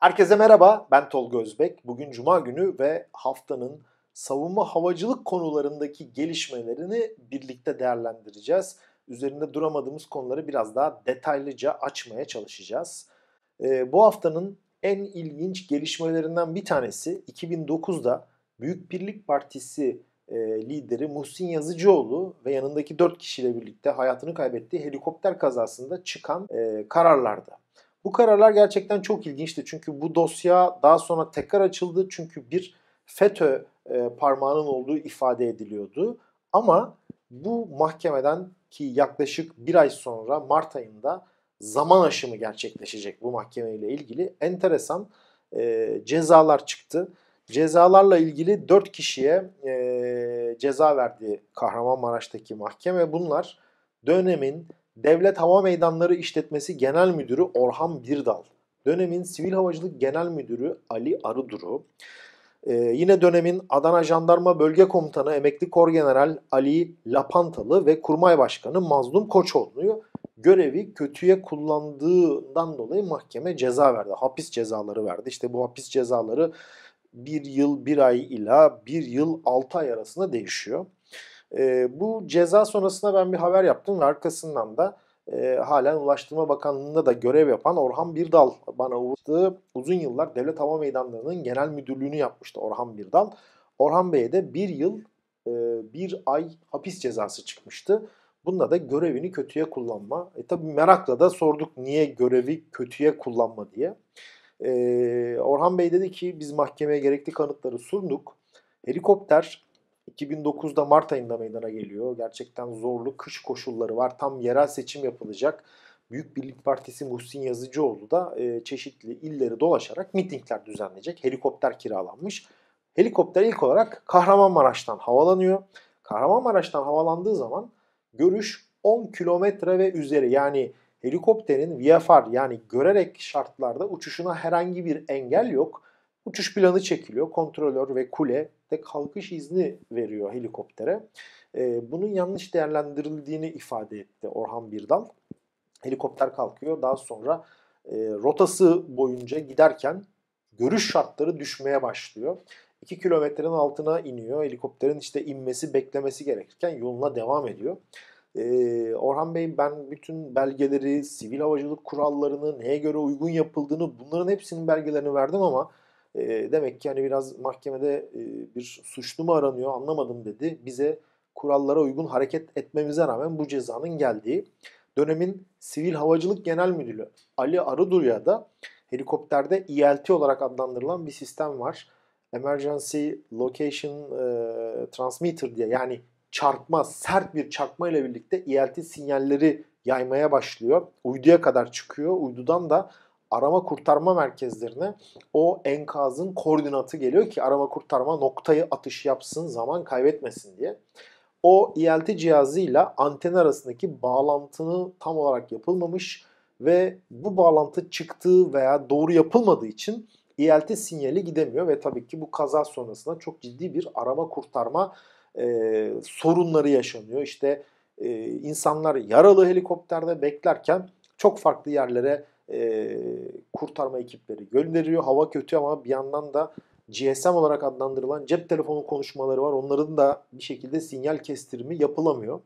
Herkese merhaba, ben Tolga Özbek. Bugün Cuma günü ve haftanın savunma havacılık konularındaki gelişmelerini birlikte değerlendireceğiz. Üzerinde duramadığımız konuları biraz daha detaylıca açmaya çalışacağız. Ee, bu haftanın en ilginç gelişmelerinden bir tanesi 2009'da Büyük Birlik Partisi e, lideri Muhsin Yazıcıoğlu ve yanındaki 4 kişiyle birlikte hayatını kaybettiği helikopter kazasında çıkan e, kararlardı. Bu kararlar gerçekten çok ilginçti. Çünkü bu dosya daha sonra tekrar açıldı. Çünkü bir FETÖ e, parmağının olduğu ifade ediliyordu. Ama bu mahkemeden ki yaklaşık bir ay sonra Mart ayında zaman aşımı gerçekleşecek bu mahkemeyle ilgili enteresan e, cezalar çıktı. Cezalarla ilgili 4 kişiye e, ceza verdi Kahramanmaraş'taki mahkeme. Bunlar dönemin Devlet Hava Meydanları İşletmesi Genel Müdürü Orhan Birdal, dönemin Sivil Havacılık Genel Müdürü Ali Arıduru, ee, yine dönemin Adana Jandarma Bölge Komutanı Emekli Kor General Ali Lapantalı ve Kurmay Başkanı Mazlum Koçoğlu'yu görevi kötüye kullandığından dolayı mahkeme ceza verdi. Hapis cezaları verdi. İşte bu hapis cezaları bir yıl bir ay ila bir yıl altı ay arasında değişiyor. E, bu ceza sonrasında ben bir haber yaptım ve arkasından da e, halen Ulaştırma Bakanlığı'nda da görev yapan Orhan Birdal bana uğradı. Uzun yıllar Devlet Hava Meydanları'nın genel müdürlüğünü yapmıştı Orhan Birdal. Orhan Bey'e de bir yıl e, bir ay hapis cezası çıkmıştı. Bunda da görevini kötüye kullanma. E tabi merakla da sorduk niye görevi kötüye kullanma diye. E, Orhan Bey dedi ki biz mahkemeye gerekli kanıtları sunduk. Helikopter 2009'da Mart ayında meydana geliyor. Gerçekten zorlu kış koşulları var. Tam yerel seçim yapılacak. Büyük Birlik Partisi Muhsin Yazıcıoğlu da e, çeşitli illeri dolaşarak mitingler düzenleyecek. Helikopter kiralanmış. Helikopter ilk olarak Kahramanmaraş'tan havalanıyor. Kahramanmaraş'tan havalandığı zaman görüş 10 kilometre ve üzeri yani helikopterin VFR yani görerek şartlarda uçuşuna herhangi bir engel yok. Uçuş planı çekiliyor. Kontrolör ve kule de kalkış izni veriyor helikoptere. Ee, bunun yanlış değerlendirildiğini ifade etti Orhan Birdal. Helikopter kalkıyor. Daha sonra e, rotası boyunca giderken görüş şartları düşmeye başlıyor. 2 kilometrenin altına iniyor. Helikopterin işte inmesi, beklemesi gerekirken yoluna devam ediyor. Ee, Orhan Bey ben bütün belgeleri, sivil havacılık kurallarını, neye göre uygun yapıldığını bunların hepsinin belgelerini verdim ama ee, demek ki hani biraz mahkemede e, bir suçlu mu aranıyor anlamadım dedi. Bize kurallara uygun hareket etmemize rağmen bu cezanın geldiği dönemin Sivil Havacılık Genel Müdürü Ali Arıduru'ya da helikopterde ELT olarak adlandırılan bir sistem var. Emergency Location e, Transmitter diye yani çarpma, sert bir çarpma ile birlikte ELT sinyalleri yaymaya başlıyor. Uyduya kadar çıkıyor. Uydudan da arama kurtarma merkezlerine o enkazın koordinatı geliyor ki arama kurtarma noktayı atış yapsın zaman kaybetmesin diye. O ILT cihazıyla anten arasındaki bağlantını tam olarak yapılmamış ve bu bağlantı çıktığı veya doğru yapılmadığı için ILT sinyali gidemiyor ve tabii ki bu kaza sonrasında çok ciddi bir arama kurtarma e, sorunları yaşanıyor. İşte e, insanlar yaralı helikopterde beklerken çok farklı yerlere e, kurtarma ekipleri gönderiyor. Hava kötü ama bir yandan da GSM olarak adlandırılan cep telefonu konuşmaları var. Onların da bir şekilde sinyal kestirimi yapılamıyor.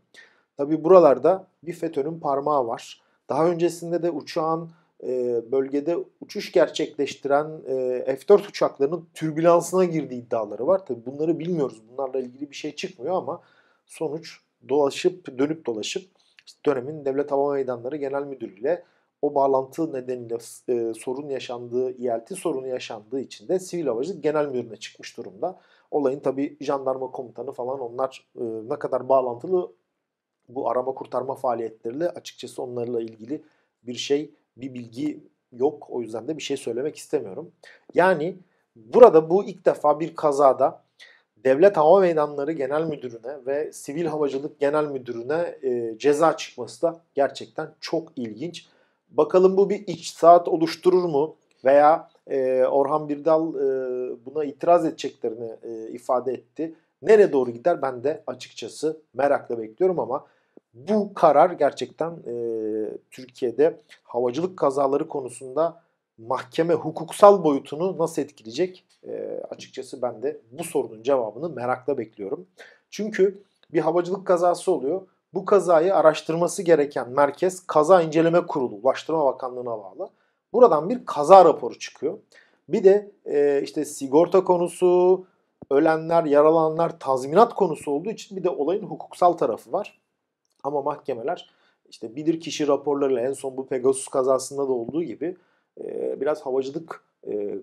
Tabi buralarda bir FETÖ'nün parmağı var. Daha öncesinde de uçağın e, bölgede uçuş gerçekleştiren e, F-4 uçaklarının türbülansına girdiği iddiaları var. Tabi bunları bilmiyoruz. Bunlarla ilgili bir şey çıkmıyor ama sonuç dolaşıp dönüp dolaşıp işte dönemin Devlet Hava Meydanları Genel Müdürü ile o bağlantı nedeniyle e, sorun yaşandığı, ILT e sorunu yaşandığı için de sivil havacılık genel müdürüne çıkmış durumda. Olayın tabi jandarma komutanı falan onlar e, ne kadar bağlantılı bu arama kurtarma faaliyetleriyle açıkçası onlarla ilgili bir şey, bir bilgi yok. O yüzden de bir şey söylemek istemiyorum. Yani burada bu ilk defa bir kazada Devlet Hava Meydanları Genel Müdürü'ne ve Sivil Havacılık Genel Müdürü'ne e, ceza çıkması da gerçekten çok ilginç. Bakalım bu bir iç saat oluşturur mu? Veya e, Orhan Birdal e, buna itiraz edeceklerini e, ifade etti. Nereye doğru gider ben de açıkçası merakla bekliyorum ama bu karar gerçekten e, Türkiye'de havacılık kazaları konusunda mahkeme hukuksal boyutunu nasıl etkileyecek? E, açıkçası ben de bu sorunun cevabını merakla bekliyorum. Çünkü bir havacılık kazası oluyor. Bu kazayı araştırması gereken merkez Kaza inceleme Kurulu, Ulaştırma Bakanlığı'na bağlı. Buradan bir kaza raporu çıkıyor. Bir de e, işte sigorta konusu, ölenler, yaralananlar tazminat konusu olduğu için bir de olayın hukuksal tarafı var. Ama mahkemeler işte bilir kişi raporlarıyla en son bu Pegasus kazasında da olduğu gibi e, biraz havacılık e,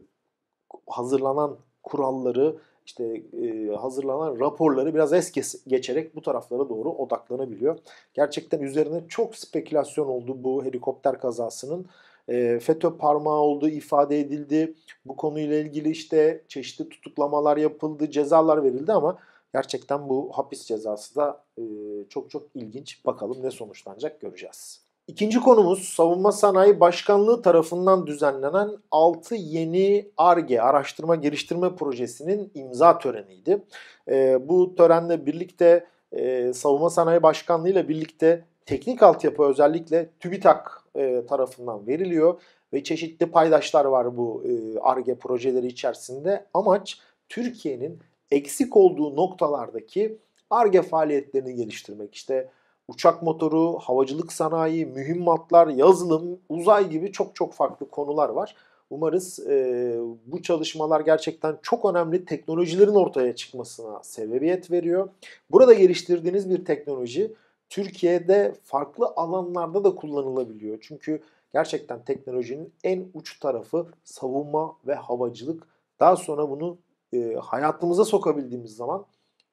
hazırlanan kuralları işte e, hazırlanan raporları biraz es geçerek bu taraflara doğru odaklanabiliyor. Gerçekten üzerine çok spekülasyon oldu bu helikopter kazasının. E, FETÖ parmağı olduğu ifade edildi. Bu konuyla ilgili işte çeşitli tutuklamalar yapıldı, cezalar verildi ama gerçekten bu hapis cezası da e, çok çok ilginç. Bakalım ne sonuçlanacak göreceğiz. İkinci konumuz Savunma Sanayi Başkanlığı tarafından düzenlenen 6 yeni ARGE araştırma geliştirme projesinin imza töreniydi. E, bu törenle birlikte e, Savunma Sanayi Başkanlığı ile birlikte teknik altyapı özellikle TÜBİTAK e, tarafından veriliyor ve çeşitli paydaşlar var bu ARGE e, projeleri içerisinde. Amaç Türkiye'nin eksik olduğu noktalardaki ARGE faaliyetlerini geliştirmek. İşte uçak motoru, havacılık sanayi, mühimmatlar, yazılım, uzay gibi çok çok farklı konular var. Umarız e, bu çalışmalar gerçekten çok önemli teknolojilerin ortaya çıkmasına sebebiyet veriyor. Burada geliştirdiğiniz bir teknoloji Türkiye'de farklı alanlarda da kullanılabiliyor. Çünkü gerçekten teknolojinin en uç tarafı savunma ve havacılık. Daha sonra bunu e, hayatımıza sokabildiğimiz zaman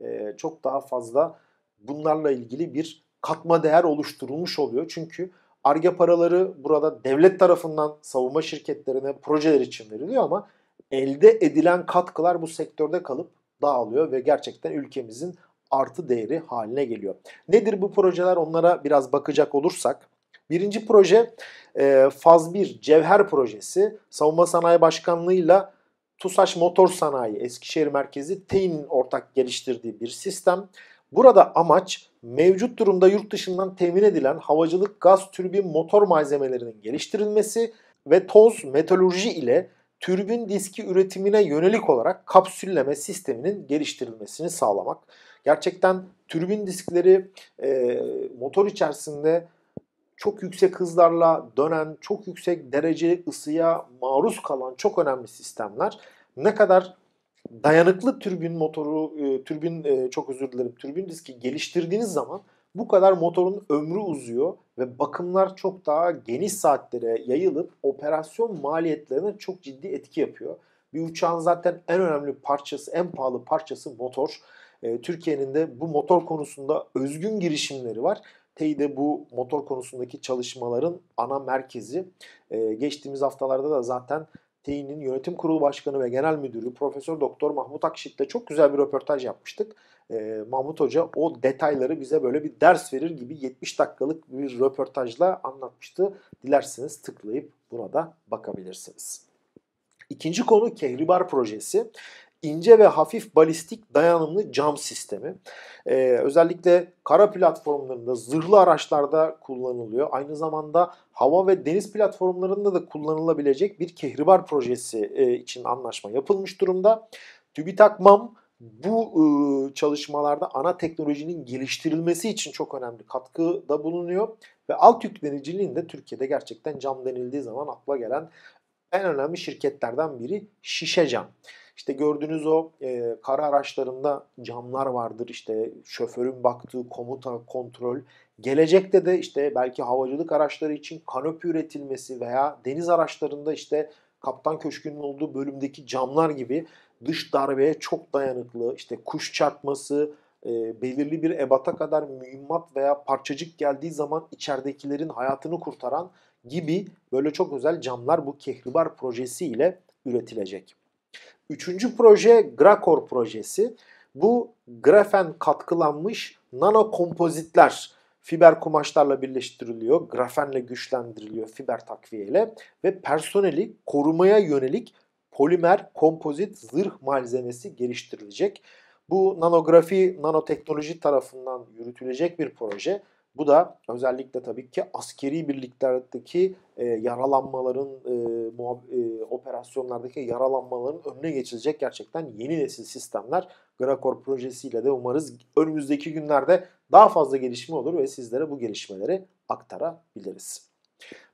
e, çok daha fazla bunlarla ilgili bir katma değer oluşturulmuş oluyor. Çünkü ARGE paraları burada devlet tarafından savunma şirketlerine projeler için veriliyor ama elde edilen katkılar bu sektörde kalıp dağılıyor ve gerçekten ülkemizin artı değeri haline geliyor. Nedir bu projeler onlara biraz bakacak olursak. Birinci proje e, Faz 1 Cevher Projesi Savunma Sanayi Başkanlığı'yla TUSAŞ Motor Sanayi Eskişehir Merkezi TEİN'in ortak geliştirdiği bir sistem. Burada amaç mevcut durumda yurt dışından temin edilen havacılık gaz türbin motor malzemelerinin geliştirilmesi ve toz metalurji ile türbin diski üretimine yönelik olarak kapsülleme sisteminin geliştirilmesini sağlamak. Gerçekten türbin diskleri e, motor içerisinde çok yüksek hızlarla dönen, çok yüksek derece ısıya maruz kalan çok önemli sistemler. Ne kadar dayanıklı türbin motoru, e, türbin e, çok özür dilerim, türbin diski geliştirdiğiniz zaman bu kadar motorun ömrü uzuyor ve bakımlar çok daha geniş saatlere yayılıp operasyon maliyetlerine çok ciddi etki yapıyor. Bir uçağın zaten en önemli parçası, en pahalı parçası motor. E, Türkiye'nin de bu motor konusunda özgün girişimleri var. Teyde bu motor konusundaki çalışmaların ana merkezi. geçtiğimiz haftalarda da zaten Tekniği'nin yönetim kurulu başkanı ve genel müdürü Profesör Doktor Mahmut Akşit'le çok güzel bir röportaj yapmıştık. Ee, Mahmut Hoca o detayları bize böyle bir ders verir gibi 70 dakikalık bir röportajla anlatmıştı. Dilerseniz tıklayıp buna da bakabilirsiniz. İkinci konu Kehribar Projesi ince ve hafif balistik dayanımlı cam sistemi. Ee, özellikle kara platformlarında, zırhlı araçlarda kullanılıyor. Aynı zamanda hava ve deniz platformlarında da kullanılabilecek bir kehribar projesi e, için anlaşma yapılmış durumda. TÜBİTAK MAM bu e, çalışmalarda ana teknolojinin geliştirilmesi için çok önemli katkıda bulunuyor. Ve alt yükleniciliğin de Türkiye'de gerçekten cam denildiği zaman akla gelen en önemli şirketlerden biri Şişecam. İşte gördüğünüz o e, kara araçlarında camlar vardır. İşte şoförün baktığı komuta, kontrol. Gelecekte de işte belki havacılık araçları için kanopi üretilmesi veya deniz araçlarında işte Kaptan Köşkü'nün olduğu bölümdeki camlar gibi dış darbeye çok dayanıklı, işte kuş çarpması, e, belirli bir ebata kadar mühimmat veya parçacık geldiği zaman içeridekilerin hayatını kurtaran gibi böyle çok özel camlar bu kehribar projesi ile üretilecek. Üçüncü proje Grakor projesi. Bu grafen katkılanmış nano kompozitler fiber kumaşlarla birleştiriliyor, grafenle güçlendiriliyor fiber takviyeyle ve personeli korumaya yönelik polimer kompozit zırh malzemesi geliştirilecek. Bu nanografi, nanoteknoloji tarafından yürütülecek bir proje. Bu da özellikle tabii ki askeri birliklerdeki e, yaralanmaların, e, muhab, e, operasyonlardaki yaralanmaların önüne geçilecek gerçekten yeni nesil sistemler. Grakor projesiyle de umarız önümüzdeki günlerde daha fazla gelişme olur ve sizlere bu gelişmeleri aktarabiliriz.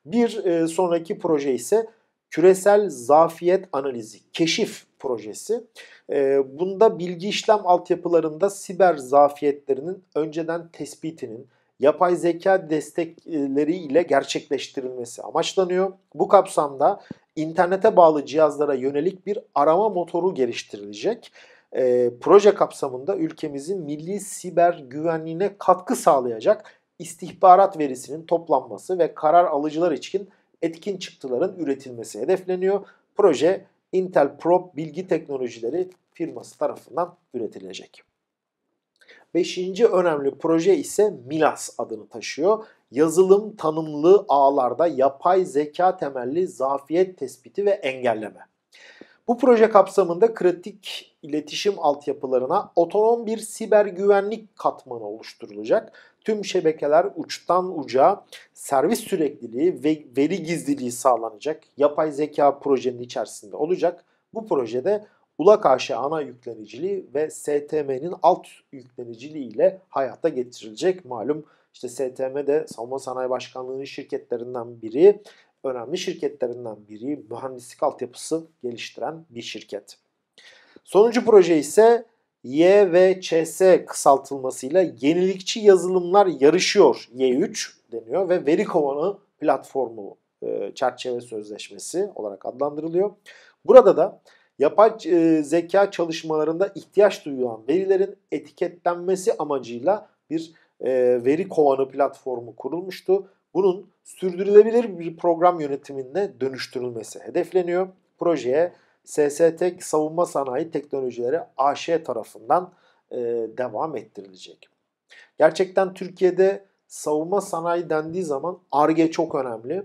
Bir e, sonraki proje ise küresel zafiyet analizi, keşif projesi. E, bunda bilgi işlem altyapılarında siber zafiyetlerinin önceden tespitinin, yapay zeka destekleri ile gerçekleştirilmesi amaçlanıyor. Bu kapsamda internete bağlı cihazlara yönelik bir arama motoru geliştirilecek. E, proje kapsamında ülkemizin milli siber güvenliğine katkı sağlayacak istihbarat verisinin toplanması ve karar alıcılar için etkin çıktıların üretilmesi hedefleniyor. Proje Intel Pro Bilgi Teknolojileri firması tarafından üretilecek. Beşinci önemli proje ise Milas adını taşıyor. Yazılım tanımlı ağlarda yapay zeka temelli zafiyet tespiti ve engelleme. Bu proje kapsamında kritik iletişim altyapılarına otonom bir siber güvenlik katmanı oluşturulacak. Tüm şebekeler uçtan uca servis sürekliliği ve veri gizliliği sağlanacak. Yapay zeka projenin içerisinde olacak. Bu projede ulak karşı ana yükleniciliği ve STM'nin alt yükleniciliği ile hayata getirilecek. Malum işte STM de Savunma Sanayi Başkanlığı'nın şirketlerinden biri, önemli şirketlerinden biri, mühendislik altyapısı geliştiren bir şirket. Sonuncu proje ise YVÇS kısaltılmasıyla yenilikçi yazılımlar yarışıyor Y3 deniyor ve veri kovanı platformu e, çerçeve sözleşmesi olarak adlandırılıyor. Burada da yapay e, zeka çalışmalarında ihtiyaç duyulan verilerin etiketlenmesi amacıyla bir e, veri kovanı platformu kurulmuştu. Bunun sürdürülebilir bir program yönetiminde dönüştürülmesi hedefleniyor. Projeye SSTEK Savunma Sanayi Teknolojileri AŞ tarafından e, devam ettirilecek. Gerçekten Türkiye'de savunma sanayi dendiği zaman ARGE çok önemli.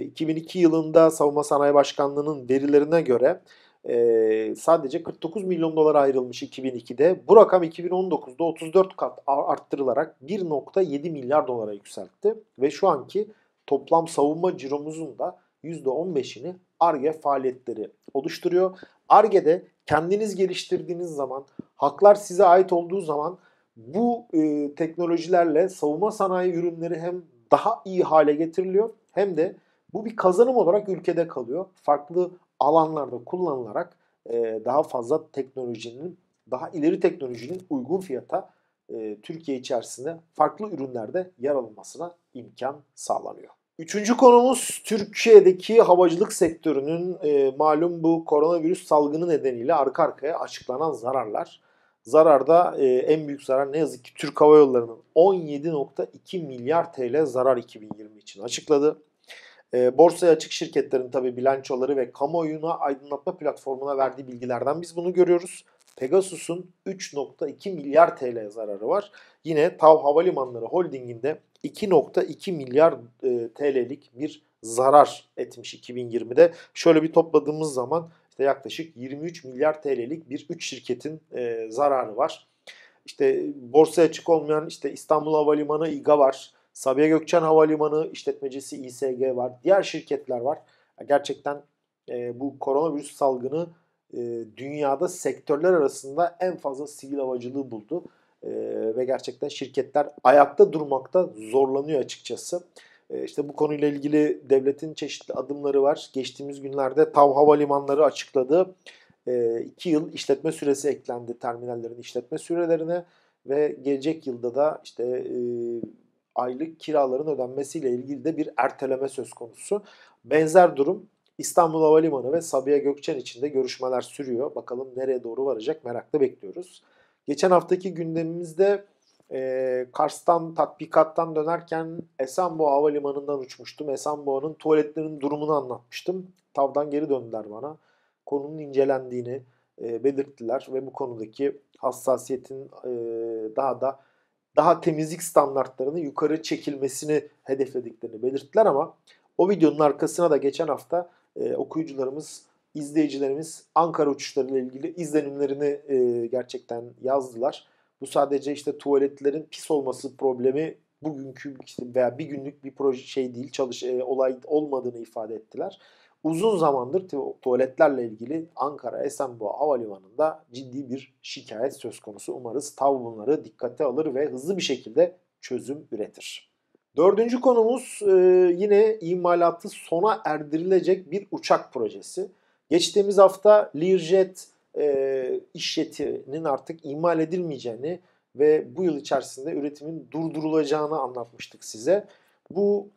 2002 yılında Savunma Sanayi Başkanlığı'nın verilerine göre e, sadece 49 milyon dolar ayrılmış 2002'de. Bu rakam 2019'da 34 kat arttırılarak 1.7 milyar dolara yükseltti. Ve şu anki toplam savunma ciromuzun da %15'ini ARGE faaliyetleri oluşturuyor. ARGE'de kendiniz geliştirdiğiniz zaman, haklar size ait olduğu zaman bu e, teknolojilerle savunma sanayi ürünleri hem daha iyi hale getiriliyor hem de bu bir kazanım olarak ülkede kalıyor. Farklı alanlarda kullanılarak e, daha fazla teknolojinin, daha ileri teknolojinin uygun fiyata e, Türkiye içerisinde farklı ürünlerde yer alınmasına imkan sağlanıyor. Üçüncü konumuz Türkiye'deki havacılık sektörünün e, malum bu koronavirüs salgını nedeniyle arka arkaya açıklanan zararlar. Zararda e, en büyük zarar ne yazık ki Türk Hava Yolları'nın 17.2 milyar TL zarar 2020 için açıkladı. E, borsaya açık şirketlerin tabi bilançoları ve kamuoyuna aydınlatma platformuna verdiği bilgilerden biz bunu görüyoruz. Pegasus'un 3.2 milyar TL zararı var. Yine Tav Havalimanları Holding'inde 2.2 milyar e, TL'lik bir zarar etmiş 2020'de. Şöyle bir topladığımız zaman işte yaklaşık 23 milyar TL'lik bir 3 şirketin e, zararı var. İşte borsaya açık olmayan işte İstanbul Havalimanı İGA var. Sabiha Gökçen Havalimanı işletmecisi İSG var. Diğer şirketler var. Gerçekten e, bu koronavirüs salgını e, dünyada sektörler arasında en fazla sivil havacılığı buldu. E, ve gerçekten şirketler ayakta durmakta zorlanıyor açıkçası. E, işte bu konuyla ilgili devletin çeşitli adımları var. Geçtiğimiz günlerde TAV Havalimanları açıkladı. 2 e, yıl işletme süresi eklendi terminallerin işletme sürelerine ve gelecek yılda da işte e, aylık kiraların ödenmesiyle ilgili de bir erteleme söz konusu. Benzer durum İstanbul Havalimanı ve Sabiha Gökçen için de görüşmeler sürüyor. Bakalım nereye doğru varacak merakla bekliyoruz. Geçen haftaki gündemimizde e, Kars'tan tatbikattan dönerken Esenboğa Havalimanı'ndan uçmuştum. Esenboğa'nın tuvaletlerinin durumunu anlatmıştım. Tavdan geri döndüler bana. Konunun incelendiğini e, belirttiler ve bu konudaki hassasiyetin e, daha da daha temizlik standartlarının yukarı çekilmesini hedeflediklerini belirttiler ama o videonun arkasına da geçen hafta e, okuyucularımız, izleyicilerimiz Ankara uçuşları ile ilgili izlenimlerini e, gerçekten yazdılar. Bu sadece işte tuvaletlerin pis olması problemi bugünkü işte veya bir günlük bir proje şey değil, çalış e, olay olmadığını ifade ettiler. Uzun zamandır tuvaletlerle ilgili Ankara Esenboğa Havalimanı'nda ciddi bir şikayet söz konusu. Umarız TAV bunları dikkate alır ve hızlı bir şekilde çözüm üretir. Dördüncü konumuz e, yine imalatı sona erdirilecek bir uçak projesi. Geçtiğimiz hafta Learjet e, işletinin artık imal edilmeyeceğini ve bu yıl içerisinde üretimin durdurulacağını anlatmıştık size. Bu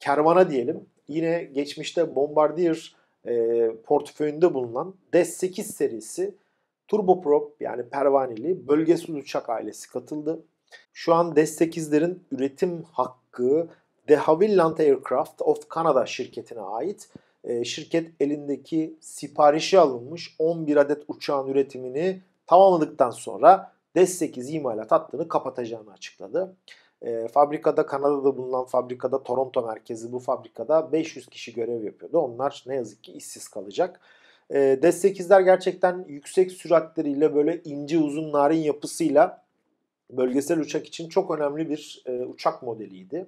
kervana diyelim yine geçmişte Bombardier e, portföyünde bulunan D8 serisi turboprop yani pervaneli bölgesiz uçak ailesi katıldı. Şu an D8'lerin üretim hakkı De Havilland Aircraft of Canada şirketine ait. E, şirket elindeki siparişi alınmış 11 adet uçağın üretimini tamamladıktan sonra D8 imalat hattını kapatacağını açıkladı. E, fabrikada Kanada'da bulunan fabrikada Toronto merkezi bu fabrikada 500 kişi görev yapıyordu. Onlar ne yazık ki işsiz kalacak. E, ee, D8'ler gerçekten yüksek süratleriyle böyle ince uzun narin yapısıyla bölgesel uçak için çok önemli bir e, uçak modeliydi.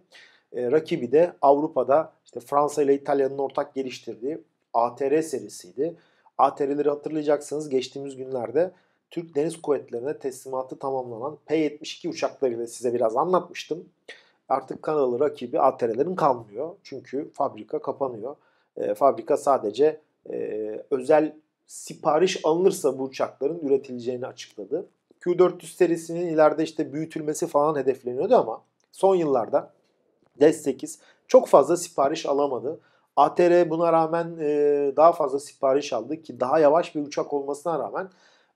E, rakibi de Avrupa'da işte Fransa ile İtalya'nın ortak geliştirdiği ATR serisiydi. ATR'leri hatırlayacaksınız geçtiğimiz günlerde Türk Deniz Kuvvetleri'ne teslimatı tamamlanan P-72 uçaklarıyla size biraz anlatmıştım. Artık kanalı rakibi ATR'lerin kalmıyor. Çünkü fabrika kapanıyor. E, fabrika sadece e, özel sipariş alınırsa bu uçakların üretileceğini açıkladı. Q400 serisinin ileride işte büyütülmesi falan hedefleniyordu ama son yıllarda DES-8 çok fazla sipariş alamadı. ATR buna rağmen e, daha fazla sipariş aldı ki daha yavaş bir uçak olmasına rağmen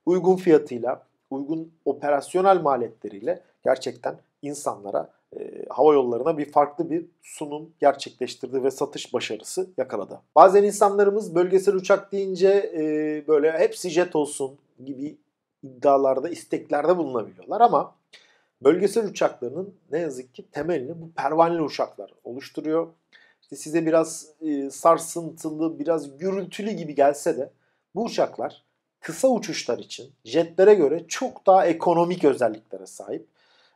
uygun fiyatıyla, uygun operasyonel maliyetleriyle gerçekten insanlara e, hava yollarına bir farklı bir sunum gerçekleştirdi ve satış başarısı yakaladı. Bazen insanlarımız bölgesel uçak deyince e, böyle hepsi jet olsun gibi iddialarda, isteklerde bulunabiliyorlar ama bölgesel uçaklarının ne yazık ki temelini bu pervaneli uçaklar oluşturuyor. İşte size biraz e, sarsıntılı, biraz gürültülü gibi gelse de bu uçaklar kısa uçuşlar için jetlere göre çok daha ekonomik özelliklere sahip.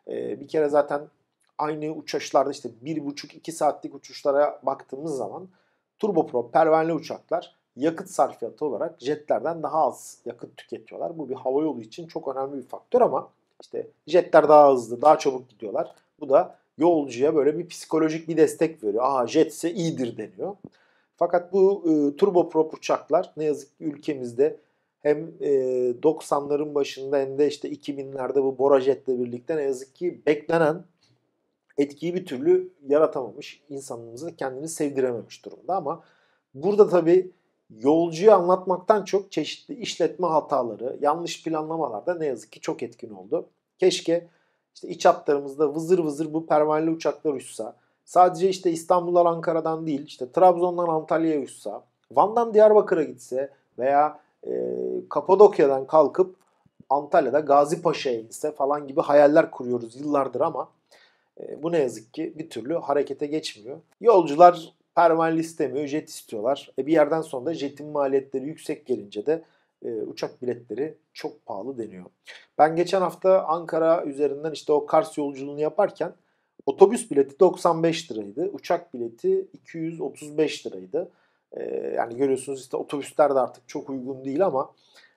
E, bir kere zaten aynı uçuşlarda işte 1,5-2 saatlik uçuşlara baktığımız zaman turboprop pervaneli uçaklar yakıt sarfiyatı olarak jetlerden daha az yakıt tüketiyorlar. Bu bir hava yolu için çok önemli bir faktör ama işte jetler daha hızlı, daha çabuk gidiyorlar. Bu da yolcuya böyle bir psikolojik bir destek veriyor. Aa jetse iyidir deniyor. Fakat bu e, ıı, turboprop uçaklar ne yazık ki ülkemizde hem e, 90'ların başında hem de işte 2000'lerde bu Borajet'le birlikte ne yazık ki beklenen etkiyi bir türlü yaratamamış. insanımızı kendini sevdirememiş durumda ama burada tabi yolcuyu anlatmaktan çok çeşitli işletme hataları, yanlış planlamalar da ne yazık ki çok etkin oldu. Keşke işte iç hatlarımızda vızır vızır bu pervaneli uçaklar uçsa, sadece işte İstanbul'dan Ankara'dan değil, işte Trabzon'dan Antalya'ya uçsa, Van'dan Diyarbakır'a gitse veya Kapadokya'dan kalkıp Antalya'da Gazi Paşa'ya inse falan gibi hayaller kuruyoruz yıllardır ama e, bu ne yazık ki bir türlü harekete geçmiyor. Yolcular pervaneli istemiyor, jet istiyorlar. E, bir yerden sonra da jetin maliyetleri yüksek gelince de e, uçak biletleri çok pahalı deniyor. Ben geçen hafta Ankara üzerinden işte o Kars yolculuğunu yaparken otobüs bileti 95 liraydı. Uçak bileti 235 liraydı. Ee, yani görüyorsunuz işte otobüsler de artık çok uygun değil ama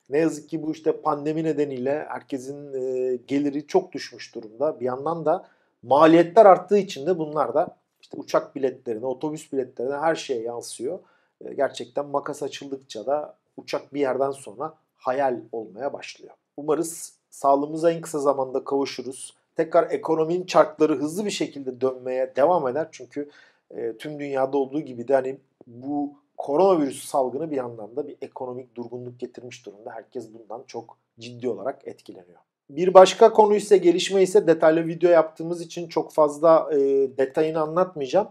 ne yazık ki bu işte pandemi nedeniyle herkesin e, geliri çok düşmüş durumda. Bir yandan da maliyetler arttığı için de bunlar da işte uçak biletlerine, otobüs biletlerine her şeye yansıyor. Ee, gerçekten makas açıldıkça da uçak bir yerden sonra hayal olmaya başlıyor. Umarız sağlığımıza en kısa zamanda kavuşuruz. Tekrar ekonominin çarkları hızlı bir şekilde dönmeye devam eder. Çünkü e, tüm dünyada olduğu gibi de hani bu koronavirüs salgını bir yandan da bir ekonomik durgunluk getirmiş durumda. Herkes bundan çok ciddi olarak etkileniyor. Bir başka konu ise gelişme ise detaylı video yaptığımız için çok fazla e, detayını anlatmayacağım.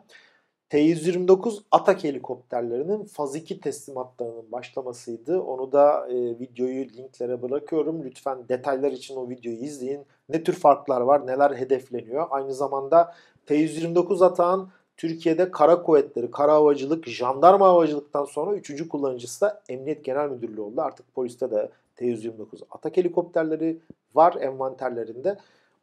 T-129 Atak helikopterlerinin faz 2 teslimatlarının başlamasıydı. Onu da e, videoyu linklere bırakıyorum. Lütfen detaylar için o videoyu izleyin. Ne tür farklar var, neler hedefleniyor. Aynı zamanda T-129 Atak'ın Türkiye'de kara kuvvetleri, kara havacılık, jandarma havacılıktan sonra üçüncü kullanıcısı da Emniyet Genel Müdürlüğü oldu. Artık poliste de T-129 atak helikopterleri var envanterlerinde.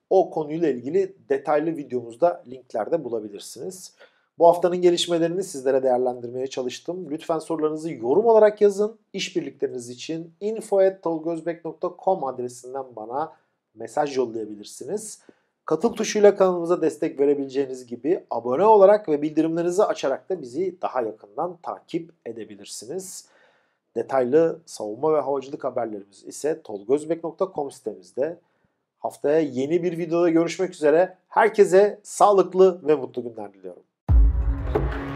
O konuyla ilgili detaylı videomuzda linklerde bulabilirsiniz. Bu haftanın gelişmelerini sizlere değerlendirmeye çalıştım. Lütfen sorularınızı yorum olarak yazın. İşbirlikleriniz için info.tolgozbek.com adresinden bana mesaj yollayabilirsiniz. Katıl tuşuyla kanalımıza destek verebileceğiniz gibi abone olarak ve bildirimlerinizi açarak da bizi daha yakından takip edebilirsiniz. Detaylı savunma ve havacılık haberlerimiz ise tolgozbek.com sitemizde. Haftaya yeni bir videoda görüşmek üzere. Herkese sağlıklı ve mutlu günler diliyorum.